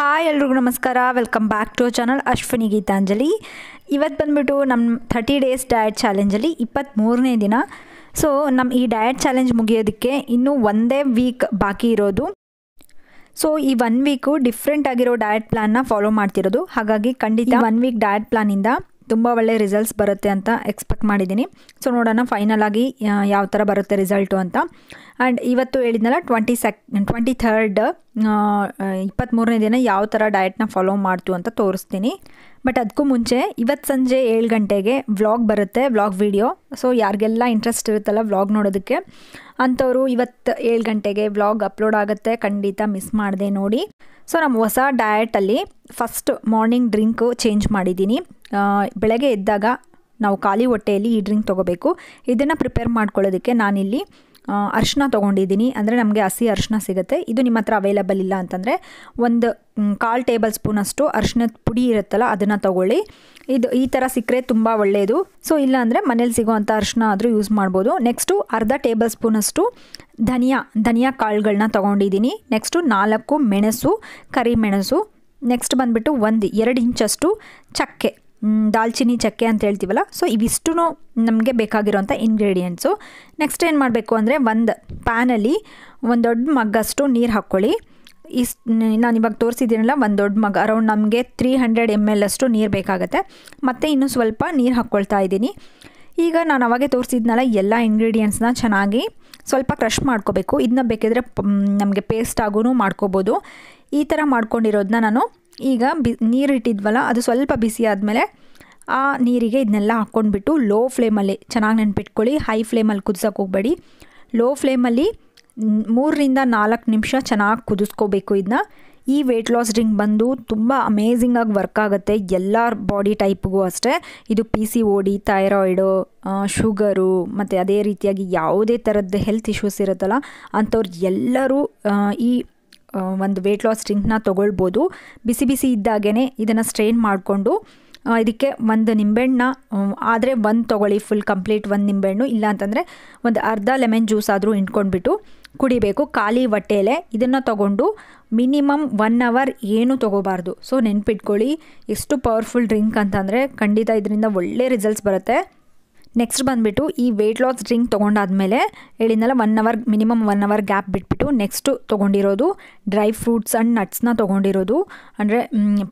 hi ಎಲ್ರಿಗೂ ನಮಸ್ಕಾರ welcome back to channel Ashwini Geetanjali ಇವತ್ತು ಬಂದುಬಿಟ್ಟು ನಮ್ಮ ಥರ್ಟಿ ಡೇಸ್ ಡಯಟ್ ಚಾಲೆಂಜಲ್ಲಿ ಇಪ್ಪತ್ತ್ಮೂರನೇ ದಿನ ಸೊ ನಮ್ಮ ಈ ಡಯಟ್ ಚಾಲೆಂಜ್ ಮುಗಿಯೋದಕ್ಕೆ ಇನ್ನೂ ಒಂದೇ ವೀಕ್ ಬಾಕಿ ಇರೋದು ಸೊ ಈ ಒನ್ ವೀಕು ಡಿಫ್ರೆಂಟ್ ಆಗಿರೋ ಡಯಟ್ ಪ್ಲ್ಯಾನ್ನ ಫಾಲೋ ಮಾಡ್ತಿರೋದು ಹಾಗಾಗಿ ಖಂಡಿತ ಒನ್ ವೀಕ್ ಡಯಟ್ ಪ್ಲ್ಯಾನಿಂದ ತುಂಬ ಒಳ್ಳೆ ರಿಸಲ್ಟ್ಸ್ ಬರುತ್ತೆ ಅಂತ ಎಕ್ಸ್ಪೆಕ್ಟ್ ಮಾಡಿದ್ದೀನಿ ಸೊ ನೋಡೋಣ ಫೈನಲ್ ಆಗಿ ಯಾವ ಥರ ಬರುತ್ತೆ ರಿಸಲ್ಟು ಅಂತ ಆ್ಯಂಡ್ ಇವತ್ತು ಹೇಳಿದ್ನಲ್ಲ ಟ್ವೆಂಟಿ ಸೆಕ್ ಟ್ವೆಂಟಿ ಥರ್ಡ್ ಇಪ್ಪತ್ತ್ಮೂರನೇ ದಿನ ಯಾವ ಥರ ಡಯಟ್ನ ಫಾಲೋ ಮಾಡ್ತು ಅಂತ ತೋರಿಸ್ತೀನಿ ಬಟ್ ಅದಕ್ಕೂ ಮುಂಚೆ ಇವತ್ತು ಸಂಜೆ ಏಳು ಗಂಟೆಗೆ ವ್ಲಾಗ್ ಬರುತ್ತೆ ವ್ಲಾಗ್ ವಿಡಿಯೋ ಸೊ ಯಾರಿಗೆಲ್ಲ ಇಂಟ್ರೆಸ್ಟ್ ಇರುತ್ತಲ್ಲ ವ್ಲಾಗ್ ನೋಡೋದಕ್ಕೆ ಅಂಥವ್ರು ಇವತ್ತು ಏಳು ಗಂಟೆಗೆ ವ್ಲಾಗ್ ಅಪ್ಲೋಡ್ ಆಗುತ್ತೆ ಖಂಡಿತ ಮಿಸ್ ಮಾಡಿದೆ ನೋಡಿ ಸೊ ನಮ್ಮ ಹೊಸ ಡಯಟಲ್ಲಿ ಫಸ್ಟ್ ಮಾರ್ನಿಂಗ್ ಡ್ರಿಂಕು ಚೇಂಜ್ ಮಾಡಿದ್ದೀನಿ ಬೆಳಗ್ಗೆ ಎದ್ದಾಗ ನಾವು ಖಾಲಿ ಹೊಟ್ಟೆಯಲ್ಲಿ ಈ ಡ್ರಿಂಕ್ ತೊಗೋಬೇಕು ಇದನ್ನು ಪ್ರಿಪೇರ್ ಮಾಡ್ಕೊಳ್ಳೋದಕ್ಕೆ ನಾನಿಲ್ಲಿ ಅರ್ಶನ ತೊಗೊಂಡಿದ್ದೀನಿ ಅಂದರೆ ನಮಗೆ ಹಸಿ ಅರಿಶಿನ ಸಿಗುತ್ತೆ ಇದು ನಿಮ್ಮ ಹತ್ರ ಅವೈಲಬಲ್ ಇಲ್ಲ ಅಂತಂದರೆ ಒಂದು ಕಾಲು ಟೇಬಲ್ ಸ್ಪೂನಷ್ಟು ಅರಿಶಿನದ ಪುಡಿ ಇರುತ್ತಲ್ಲ ಅದನ್ನು ತೊಗೊಳ್ಳಿ ಇದು ಈ ಥರ ಸಿಕ್ಕರೆ ತುಂಬ ಒಳ್ಳೆಯದು ಸೊ ಇಲ್ಲ ಅಂದರೆ ಮನೇಲಿ ಸಿಗೋವಂಥ ಅರ್ಶನ ಆದರೂ ಯೂಸ್ ಮಾಡ್ಬೋದು ನೆಕ್ಸ್ಟು ಅರ್ಧ ಟೇಬಲ್ ಸ್ಪೂನಷ್ಟು ಧನಿಯಾ ಧನಿಯಾ ಕಾಳುಗಳನ್ನ ತೊಗೊಂಡಿದ್ದೀನಿ ನೆಕ್ಸ್ಟು ನಾಲ್ಕು ಮೆಣಸು ಕರಿಮೆಣಸು ನೆಕ್ಸ್ಟ್ ಬಂದುಬಿಟ್ಟು ಒಂದು ಎರಡು ಇಂಚಷ್ಟು ಚಕ್ಕೆ ದಾಲ್ಚಿನಿ ಚಕ್ಕೆ ಅಂತ ಹೇಳ್ತೀವಲ್ಲ ಸೊ ಇವಿಷ್ಟು ನಮಗೆ ಬೇಕಾಗಿರೋಂಥ ಇಂಗ್ರೀಡಿಯೆಂಟ್ಸು ನೆಕ್ಸ್ಟ್ ಏನು ಮಾಡಬೇಕು ಅಂದರೆ ಒಂದು ಪ್ಯಾನಲ್ಲಿ ಒಂದು ದೊಡ್ಡ ಮಗ್ಗಷ್ಟು ನೀರು ಹಾಕ್ಕೊಳ್ಳಿ ಇಸ್ ನಾನು ಇವಾಗ ತೋರಿಸಿದ್ದೀನಲ್ಲ ಒಂದು ದೊಡ್ಡ ಮಗ್ ಅರೌಂಡ್ ನಮಗೆ ತ್ರೀ ಹಂಡ್ರೆಡ್ ಎಮ್ ಎಲ್ ಅಷ್ಟು ನೀರು ಬೇಕಾಗುತ್ತೆ ಮತ್ತು ಇನ್ನೂ ಸ್ವಲ್ಪ ನೀರು ಹಾಕ್ಕೊಳ್ತಾ ಇದ್ದೀನಿ ಈಗ ನಾನು ಅವಾಗೆ ತೋರಿಸಿದ್ನಲ್ಲ ಎಲ್ಲ ಇಂಗ್ರೀಡಿಯೆಂಟ್ಸ್ನ ಚೆನ್ನಾಗಿ ಸ್ವಲ್ಪ ಕ್ರಷ್ ಮಾಡ್ಕೋಬೇಕು ಇದನ್ನ ಬೇಕಿದ್ರೆ ನಮಗೆ ಪೇಸ್ಟ್ ಆಗೂ ಮಾಡ್ಕೋಬೋದು ಈ ಥರ ಮಾಡ್ಕೊಂಡಿರೋದನ್ನ ನಾನು ಈಗ ಬಿ ನೀರಿಟ್ಟಿದ್ವಲ್ಲ ಅದು ಸ್ವಲ್ಪ ಬಿಸಿ ಆದಮೇಲೆ ಆ ನೀರಿಗೆ ಇದನ್ನೆಲ್ಲ ಹಾಕ್ಕೊಂಡ್ಬಿಟ್ಟು ಲೋ ಫ್ಲೇಮಲ್ಲಿ ಚೆನ್ನಾಗಿ ನೆನ್ಪಿಟ್ಕೊಳ್ಳಿ ಹೈ ಫ್ಲೇಮಲ್ಲಿ ಕುದಿಸೋಕೆ ಹೋಗಬೇಡಿ ಲೋ ಫ್ಲೇಮಲ್ಲಿ ಮೂರರಿಂದ ನಾಲ್ಕು ನಿಮಿಷ ಚೆನ್ನಾಗಿ ಕುದಿಸ್ಕೋಬೇಕು ಇದನ್ನ ಈ ವೆಯ್ಟ್ ಲಾಸ್ ಡ್ರಿಂಕ್ ಬಂದು ತುಂಬ ಅಮೇಝಿಂಗಾಗಿ ವರ್ಕ್ ಆಗುತ್ತೆ ಎಲ್ಲ ಬಾಡಿ ಟೈಪ್ಗೂ ಅಷ್ಟೇ ಇದು P C O D thyroid sugar ಮತ್ತು ಅದೇ ರೀತಿಯಾಗಿ ಯಾವುದೇ ಥರದ ಹೆಲ್ತ್ ಇಶ್ಯೂಸ್ ಇರುತ್ತಲ್ಲ ಅಂಥವ್ರು ಎಲ್ಲರೂ ಈ ಒಂದು ವೆಯ್ಟ್ ಲಾಸ್ ಡ್ರಿಂಕ್ನ ತೊಗೊಳ್ಬೋದು ಬಿಸಿ ಬಿಸಿ ಇದ್ದಾಗೇ ಇದನ್ನು ಸ್ಟ್ರೈನ್ ಮಾಡಿಕೊಂಡು ಇದಕ್ಕೆ ಒಂದು ನಿಂಬೆಹಣ್ಣ ಆದರೆ ಒಂದು ತೊಗೊಳ್ಳಿ ಫುಲ್ ಕಂಪ್ಲೀಟ್ ಒಂದು ನಿಂಬೆಹಣ್ಣು ಇಲ್ಲ ಅಂತಂದರೆ ಒಂದು ಅರ್ಧ ಲೆಮನ್ ಜ್ಯೂಸ್ ಆದರೂ ಇಟ್ಕೊಂಡ್ಬಿಟ್ಟು ಕುಡಿಬೇಕು ಖಾಲಿ ಹೊಟ್ಟೆಯಲ್ಲೇ ಇದನ್ನು ತಗೊಂಡು ಮಿನಿಮಮ್ ಒನ್ ಅವರ್ ಏನು ತೊಗೋಬಾರ್ದು ಸೊ ನೆನ್ಪಿಟ್ಕೊಳ್ಳಿ ಎಷ್ಟು ಪವರ್ಫುಲ್ ಡ್ರಿಂಕ್ ಅಂತಂದರೆ ಖಂಡಿತ ಇದರಿಂದ ಒಳ್ಳೆ ರಿಸಲ್ಟ್ಸ್ ಬರುತ್ತೆ ನೆಕ್ಸ್ಟ್ ಬಂದುಬಿಟ್ಟು ಈ ವೆಯ್ಟ್ ಲಾಸ್ ಡ್ರಿಂಕ್ ತೊಗೊಂಡಾದಮೇಲೆ ಹೇಳಿದ್ನಲ್ಲ one hour minimum one hour gap ಬಿಟ್ಬಿಟ್ಟು ನೆಕ್ಸ್ಟು ತೊಗೊಂಡಿರೋದು ಡ್ರೈ ಫ್ರೂಟ್ಸ್ ಆ್ಯಂಡ್ ನಟ್ಸ್ನ ತೊಗೊಂಡಿರೋದು ಅಂದರೆ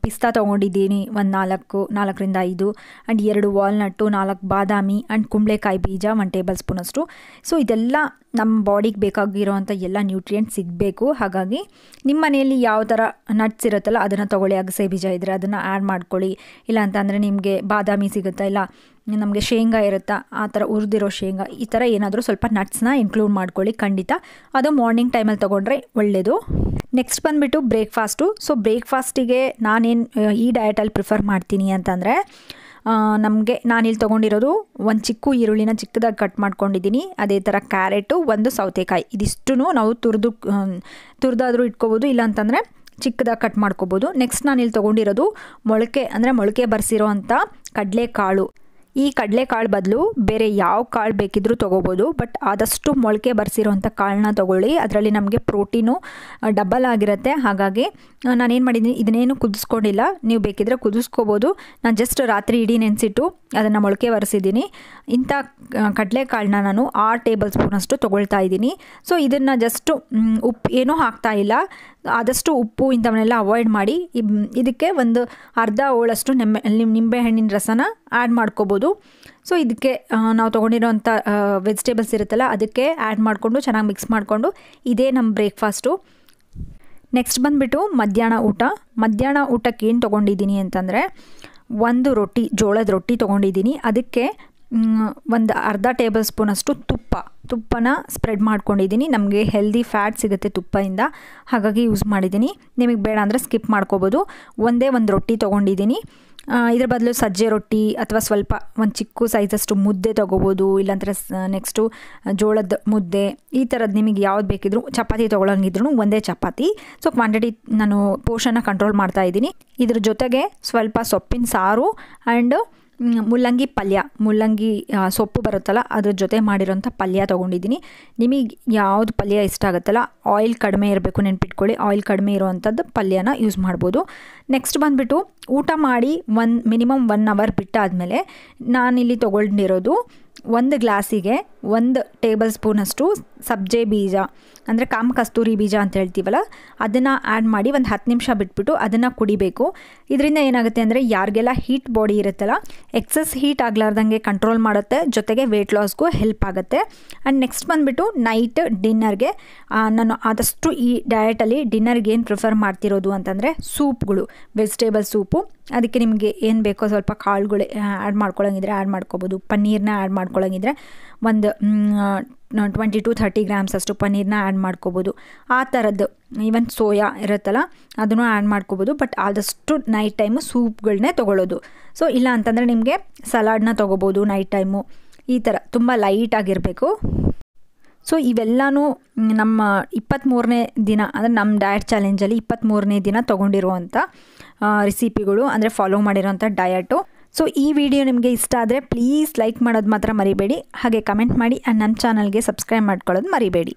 ಪಿಸ್ತಾ ತೊಗೊಂಡಿದ್ದೀನಿ ಒಂದು ನಾಲ್ಕು ನಾಲ್ಕರಿಂದ ಐದು ಆ್ಯಂಡ್ ಎರಡು ವಾಲ್ನಟ್ಟು ನಾಲ್ಕು ಬಾದಾಮಿ ಆ್ಯಂಡ್ ಕುಂಬಳೆಕಾಯಿ ಬೀಜ ಒನ್ ಟೇಬಲ್ ಸ್ಪೂನಷ್ಟು ಸೊ ಇದೆಲ್ಲ ನಮ್ಮ ಬಾಡಿಗೆ ಬೇಕಾಗಿರೋವಂಥ ಎಲ್ಲ ನ್ಯೂಟ್ರಿಯೆಂಟ್ ಸಿಗಬೇಕು ಹಾಗಾಗಿ ನಿಮ್ಮ ಮನೆಯಲ್ಲಿ ಯಾವ ಥರ ನಟ್ಸ್ ಇರುತ್ತಲ್ಲ ಅದನ್ನು ತೊಗೊಳ್ಳಿ ಅಗಸೆ ಬೀಜ ಇದ್ದರೆ ಅದನ್ನು ಆ್ಯಡ್ ಮಾಡ್ಕೊಳ್ಳಿ ಇಲ್ಲ ಅಂತಂದರೆ ನಿಮಗೆ ಬಾದಾಮಿ ಸಿಗುತ್ತಾ ಇಲ್ಲ ನಮಗೆ ಶೇಂಗಾ ಇರುತ್ತಾ ಆ ಥರ ಉರಿದಿರೋ ಶೇಂಗಾ ಈ ಥರ ಏನಾದರೂ ಸ್ವಲ್ಪ ನಟ್ಸ್ನ ಇನ್ಕ್ಲೂಡ್ ಮಾಡ್ಕೊಳ್ಳಿ ಖಂಡಿತ ಅದು ಮಾರ್ನಿಂಗ್ ಟೈಮಲ್ಲಿ ತೊಗೊಂಡ್ರೆ ಒಳ್ಳೆಯದು ನೆಕ್ಸ್ಟ್ ಬಂದುಬಿಟ್ಟು ಬ್ರೇಕ್ಫಾಸ್ಟು ಸೊ ಬ್ರೇಕ್ಫಾಸ್ಟಿಗೆ ನಾನೇನು ಈ ಡಯಟಲ್ಲಿ ಪ್ರಿಫರ್ ಮಾಡ್ತೀನಿ ಅಂತಂದರೆ ನಮಗೆ ನಾನಿಲ್ಲಿ ತೊಗೊಂಡಿರೋದು ಒಂದು ಚಿಕ್ಕ ಈರುಳ್ಳಿನ ಚಿಕ್ಕದಾಗಿ ಕಟ್ ಮಾಡ್ಕೊಂಡಿದ್ದೀನಿ ಅದೇ ಥರ ಕ್ಯಾರೆಟು ಒಂದು ಸೌತೆಕಾಯಿ ಇದಿಷ್ಟು ನಾವು ತುರಿದು ತುರಿದಾದರೂ ಇಟ್ಕೋಬೋದು ಇಲ್ಲಾಂತಂದರೆ ಚಿಕ್ಕದಾಗಿ ಕಟ್ ಮಾಡ್ಕೋಬೋದು ನೆಕ್ಸ್ಟ್ ನಾನು ಇಲ್ಲಿ ತೊಗೊಂಡಿರೋದು ಮೊಳಕೆ ಅಂದರೆ ಮೊಳಕೆ ಬರೆಸಿರೋ ಅಂಥ ಕಡಲೆಕಾಳು ಈ ಕಡಲೆಕಾಳು ಬದಲು ಬೇರೆ ಯಾವ ಕಾಳು ಬೇಕಿದ್ದರೂ ತೊಗೋಬೋದು ಬಟ್ ಆದಷ್ಟು ಮೊಳಕೆ ಬರ್ಸಿರೋಂಥ ಕಾಳನ್ನ ತೊಗೊಳ್ಳಿ ಅದರಲ್ಲಿ ನಮಗೆ ಪ್ರೋಟೀನು ಡಬಲ್ ಆಗಿರುತ್ತೆ ಹಾಗಾಗಿ ನಾನೇನು ಮಾಡಿದ್ದೀನಿ ಇದನ್ನೇನು ಕುದಿಸ್ಕೊಂಡಿಲ್ಲ ನೀವು ಬೇಕಿದ್ರೆ ಕುದಿಸ್ಕೋಬೋದು ನಾನು ಜಸ್ಟ್ ರಾತ್ರಿ ಇಡೀ ನೆನೆಸಿಟ್ಟು ಅದನ್ನು ಮೊಳಕೆ ಬರೆಸಿದ್ದೀನಿ ಇಂಥ ಕಡಲೆಕಾಳನ್ನ ನಾನು ಆರು ಟೇಬಲ್ ಸ್ಪೂನಷ್ಟು ತೊಗೊಳ್ತಾ ಇದ್ದೀನಿ ಸೊ ಇದನ್ನು ಜಸ್ಟು ಉಪ್ಪು ಏನೂ ಹಾಕ್ತಾ ಇಲ್ಲ ಆದಷ್ಟು ಉಪ್ಪು ಇಂಥವನ್ನೆಲ್ಲ ಅವಾಯ್ಡ್ ಮಾಡಿ ಇದಕ್ಕೆ ಒಂದು ಅರ್ಧ ಹೋಳಷ್ಟು ನಿಂಬೆ ನಿಂಬೆಹಣ್ಣಿನ ರಸನ ಆ್ಯಡ್ ಮಾಡ್ಕೋಬೋದು ಸೊ ಇದಕ್ಕೆ ನಾವು ತೊಗೊಂಡಿರೋಂಥ ವೆಜಿಟೇಬಲ್ಸ್ ಇರುತ್ತಲ್ಲ ಅದಕ್ಕೆ ಆ್ಯಡ್ ಮಾಡಿಕೊಂಡು ಚೆನ್ನಾಗಿ ಮಿಕ್ಸ್ ಮಾಡಿಕೊಂಡು ಇದೇ ನಮ್ಮ ಬ್ರೇಕ್ಫಾಸ್ಟು ನೆಕ್ಸ್ಟ್ ಬಂದುಬಿಟ್ಟು ಮಧ್ಯಾಹ್ನ ಊಟ ಮಧ್ಯಾಹ್ನ ಊಟಕ್ಕೆ ಏನು ತೊಗೊಂಡಿದ್ದೀನಿ ಅಂತಂದರೆ ಒಂದು ರೊಟ್ಟಿ ಜೋಳದ ರೊಟ್ಟಿ ತೊಗೊಂಡಿದ್ದೀನಿ ಅದಕ್ಕೆ ಒಂದು ಅರ್ಧ ಟೇಬಲ್ ಸ್ಪೂನಷ್ಟು ತುಪ್ಪ ತುಪ್ಪನ ಸ್ಪ್ರೆಡ್ ಮಾಡ್ಕೊಂಡಿದ್ದೀನಿ ನಮಗೆ ಹೆಲ್ದಿ ಫ್ಯಾಟ್ ಸಿಗುತ್ತೆ ತುಪ್ಪದಿಂದ ಹಾಗಾಗಿ ಯೂಸ್ ಮಾಡಿದ್ದೀನಿ ನಿಮಗೆ ಬೇಡ ಅಂದರೆ ಸ್ಕಿಪ್ ಮಾಡ್ಕೋಬೋದು ಒಂದೇ ಒಂದು ರೊಟ್ಟಿ ತೊಗೊಂಡಿದ್ದೀನಿ ಇದ್ರ ಬದಲು ಸಜ್ಜೆ ರೊಟ್ಟಿ ಅಥವಾ ಸ್ವಲ್ಪ ಒಂದು ಚಿಕ್ಕ ಸೈಜಷ್ಟು ಮುದ್ದೆ ತೊಗೋಬೋದು ಇಲ್ಲಾಂದ್ರೆ ನೆಕ್ಸ್ಟು ಜೋಳದ ಮುದ್ದೆ ಈ ಥರದ್ದು ನಿಮಗೆ ಯಾವ್ದು ಬೇಕಿದ್ರು ಚಪಾತಿ ತೊಗೊಳಂಗಿದ್ರು ಒಂದೇ ಚಪಾತಿ ಸೊ ಕ್ವಾಂಟಿಟಿ ನಾನು ಪೋಷನ ಕಂಟ್ರೋಲ್ ಮಾಡ್ತಾ ಇದ್ದೀನಿ ಇದ್ರ ಜೊತೆಗೆ ಸ್ವಲ್ಪ ಸೊಪ್ಪಿನ ಸಾರು ಆ್ಯಂಡ್ ಮೂಲಂಗಿ ಪಲ್ಯ ಮೂಲಂಗಿ ಸೊಪ್ಪು ಬರುತ್ತಲ್ಲ ಅದ್ರ ಜೊತೆ ಮಾಡಿರೋಂಥ ಪಲ್ಯ ತೊಗೊಂಡಿದ್ದೀನಿ ನಿಮಗೆ ಯಾವುದು ಪಲ್ಯ ಇಷ್ಟ ಆಗುತ್ತಲ್ಲ ಆಯಿಲ್ ಕಡಿಮೆ ಇರಬೇಕು ನೆನ್ಪಿಟ್ಕೊಳ್ಳಿ ಆಯಿಲ್ ಕಡಿಮೆ ಇರುವಂಥದ್ದು ಪಲ್ಯನ ಯೂಸ್ ಮಾಡ್ಬೋದು ನೆಕ್ಸ್ಟ್ ಬಂದುಬಿಟ್ಟು ಊಟ ಮಾಡಿ ಒನ್ ಮಿನಿಮಮ್ ಒನ್ ಅವರ್ ಬಿಟ್ಟಾದಮೇಲೆ ನಾನಿಲ್ಲಿ ತೊಗೊಂಡಿರೋದು ಒಂದು ಗ್ಲಾಸಿಗೆ ಒಂದು ಟೇಬಲ್ ಸ್ಪೂನಷ್ಟು ಸಬ್ಜೆ ಬೀಜ ಅಂದರೆ ಕಾಮ ಕಸ್ತೂರಿ ಬೀಜ ಅಂತ ಹೇಳ್ತೀವಲ್ಲ ಅದನ್ನು ಆ್ಯಡ್ ಮಾಡಿ ಒಂದು ಹತ್ತು ನಿಮಿಷ ಬಿಟ್ಬಿಟ್ಟು ಅದನ್ನು ಕುಡಿಬೇಕು ಇದರಿಂದ ಏನಾಗುತ್ತೆ ಅಂದರೆ ಯಾರಿಗೆಲ್ಲ ಹೀಟ್ ಬಾಡಿ ಇರುತ್ತಲ್ಲ ಎಕ್ಸಸ್ ಹೀಟ್ ಆಗಲಾರ್ದಂಗೆ ಕಂಟ್ರೋಲ್ ಮಾಡುತ್ತೆ ಜೊತೆಗೆ ವೆಯ್ಟ್ ಲಾಸ್ಗೂ ಹೆಲ್ಪ್ ಆಗುತ್ತೆ ಆ್ಯಂಡ್ ನೆಕ್ಸ್ಟ್ ಬಂದುಬಿಟ್ಟು ನೈಟ್ ಡಿನ್ನರ್ಗೆ ನಾನು ಆದಷ್ಟು ಈ ಡಯಟಲ್ಲಿ ಡಿನ್ನರ್ಗೆ ಏನು ಪ್ರಿಫರ್ ಮಾಡ್ತಿರೋದು ಅಂತಂದರೆ ಸೂಪ್ಗಳು ವೆಜಿಟೇಬಲ್ ಸೂಪು ಅದಕ್ಕೆ ನಿಮಗೆ ಏನು ಬೇಕೋ ಸ್ವಲ್ಪ ಕಾಳುಗಳು ಆ್ಯಡ್ ಮಾಡ್ಕೊಳ್ಳೋಂಗಿದ್ರೆ ಆ್ಯಡ್ ಮಾಡ್ಕೋಬೋದು ಪನ್ನೀರ್ನ ಆ್ಯಡ್ ಮಾಡ್ಕೊಳ್ಳೋಂಗಿದ್ರೆ ಒಂದು ಒಂದು ಟ್ವೆಂಟಿ ಟು ಥರ್ಟಿ ಗ್ರಾಮ್ಸ್ ಅಷ್ಟು ಪನ್ನೀರ್ನ ಆ್ಯಡ್ ಮಾಡ್ಕೋಬೋದು ಆ ಥರದ್ದು ಈವನ್ ಸೋಯಾ ಇರುತ್ತಲ್ಲ ಅದನ್ನು ಆ್ಯಡ್ ಮಾಡ್ಕೋಬೋದು ಬಟ್ ಆದಷ್ಟು ನೈಟ್ ಟೈಮು ಸೂಪ್ಗಳನ್ನೇ ತೊಗೊಳ್ಳೋದು ಸೊ ಇಲ್ಲ ಅಂತಂದರೆ ನಿಮಗೆ ಸಲಾಡ್ನ ತೊಗೋಬೋದು ನೈಟ್ ಟೈಮು ಈ ಥರ ತುಂಬ ಲೈಟಾಗಿರಬೇಕು ಸೊ ಇವೆಲ್ಲನೂ ನಮ್ಮ ಇಪ್ಪತ್ತ್ಮೂರನೇ ದಿನ ಅಂದರೆ ನಮ್ಮ ಡಯಟ್ ಚಾಲೆಂಜಲ್ಲಿ ಇಪ್ಪತ್ತ್ಮೂರನೇ ದಿನ ತೊಗೊಂಡಿರುವಂಥ ರೆಸಿಪಿಗಳು ಅಂದರೆ ಫಾಲೋ ಮಾಡಿರೋಂಥ ಡಯಟು ಸೊ ಈ ವಿಡಿಯೋ ನಿಮಗೆ ಇಷ್ಟ ಆದರೆ ಪ್ಲೀಸ್ ಲೈಕ್ ಮಾಡೋದು ಮಾತ್ರ ಮರಿಬೇಡಿ ಹಾಗೆ ಕಮೆಂಟ್ ಮಾಡಿ ಆ್ಯಂಡ್ ನನ್ನ ಚಾನಲ್ಗೆ ಸಬ್ಸ್ಕ್ರೈಬ್ ಮಾಡ್ಕೊಳ್ಳೋದು ಮರಿಬೇಡಿ